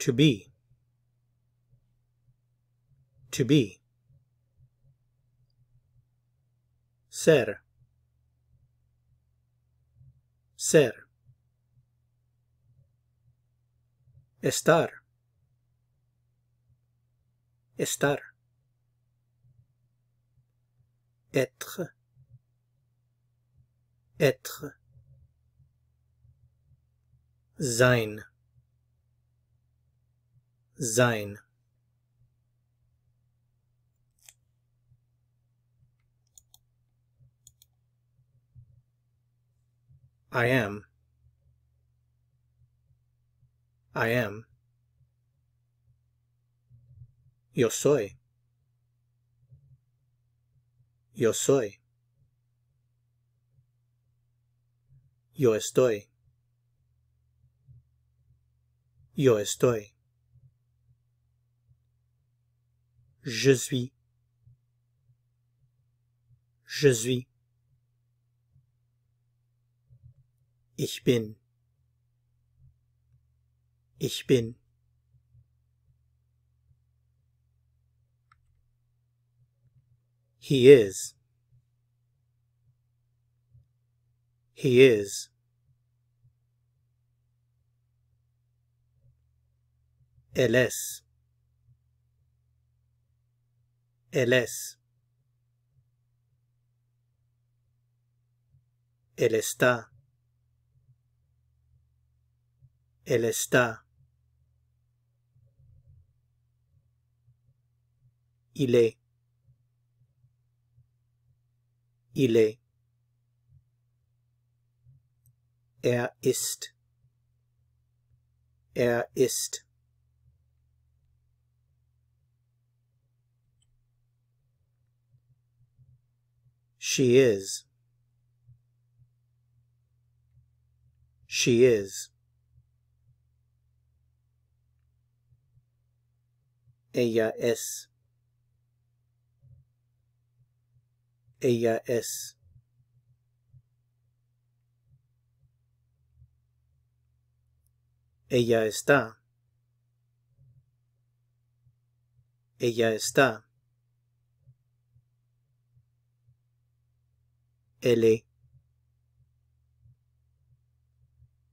To be. To be. Ser. Ser. Estar. Estar. Être. Être. Sein sein I am I am Yo soy Yo soy Yo estoy Yo estoy Je suis. Je suis. Ich bin. Ich bin. He is. He is. Elle est. est Él está. Il est. Il est. Er ist. Er ist. She is. She is. Ella es. Ella es. Ella está. Ella está. Elle,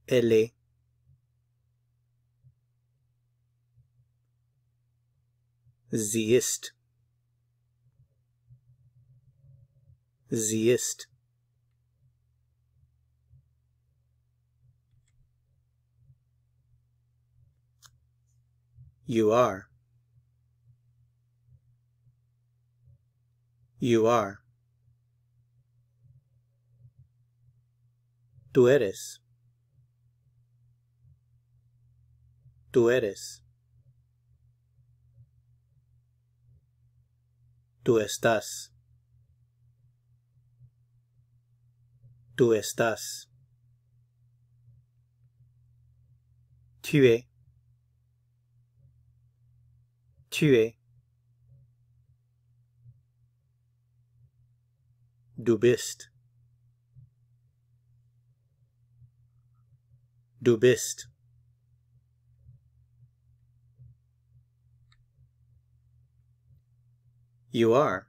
elle, Sie ist. Sie ist. You are. You are. tu eres tu eres tu estás tu estás tué tué du bist Du bist. You are.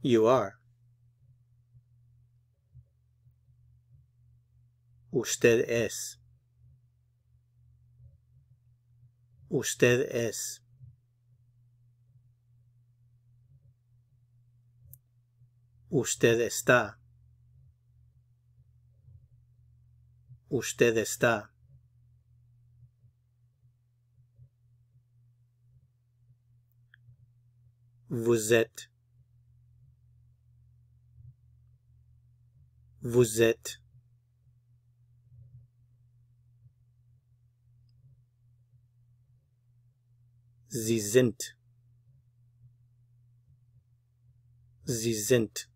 You are. Usted es. Usted es. Usted está. Usted está. Vous êtes. Vous êtes. Sie sind. Sie sind.